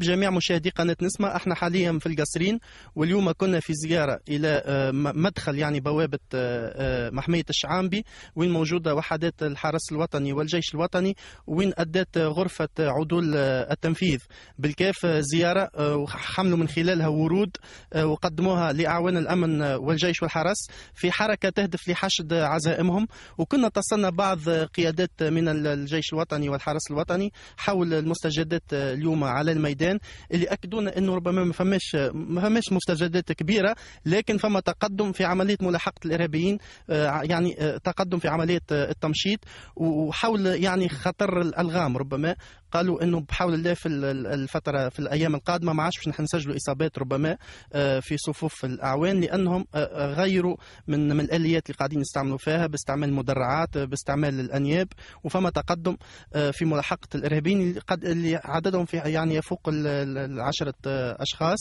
جميع مشاهدي قناة نسمة احنا حاليا في القصرين واليوم كنا في زيارة إلى آه، مدخل يعني بوابة آه، آه، محمية الشعامبي وين موجودة وحدات الحرس الوطني والجيش الوطني وين أدت غرفة عدول التنفيذ بالكاف زيارة وحملوا من خلالها ورود وقدموها لأعوان الأمن والجيش والحرس في حركة تهدف لحشد عزائمهم وكنا اتصلنا بعض قيادات من الجيش الوطني والحرس الوطني حول المستجدات اليوم على الميدان الميدان اللي اكدونا انه ربما ما فماش ما فماش مستجدات كبيره لكن فما تقدم في عمليه ملاحقه الارهابيين آه، يعني آه، تقدم في عمليه آه، التمشيط وحول يعني خطر الالغام ربما قالوا انه بحول الله في الفتره في الايام القادمه ما عادش باش نسجلوا اصابات ربما في صفوف الاعوان لانهم غيروا من من الاليات اللي قاعدين يستعملوا فيها باستعمال المدرعات باستعمال الانياب وفما تقدم في ملاحقه الارهابيين اللي عددهم في يعني يفوق العشرة أشخاص